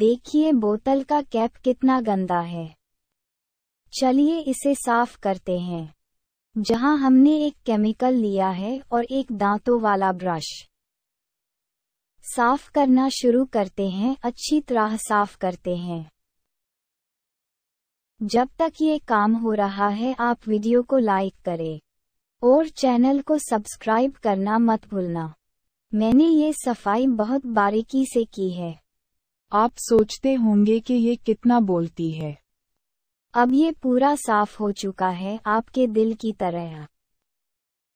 देखिए बोतल का कैप कितना गंदा है चलिए इसे साफ करते हैं जहां हमने एक केमिकल लिया है और एक दांतों वाला ब्रश साफ करना शुरू करते हैं अच्छी तरह साफ करते हैं जब तक ये काम हो रहा है आप वीडियो को लाइक करें और चैनल को सब्सक्राइब करना मत भूलना मैंने ये सफाई बहुत बारीकी से की है आप सोचते होंगे कि ये कितना बोलती है अब ये पूरा साफ हो चुका है आपके दिल की तरह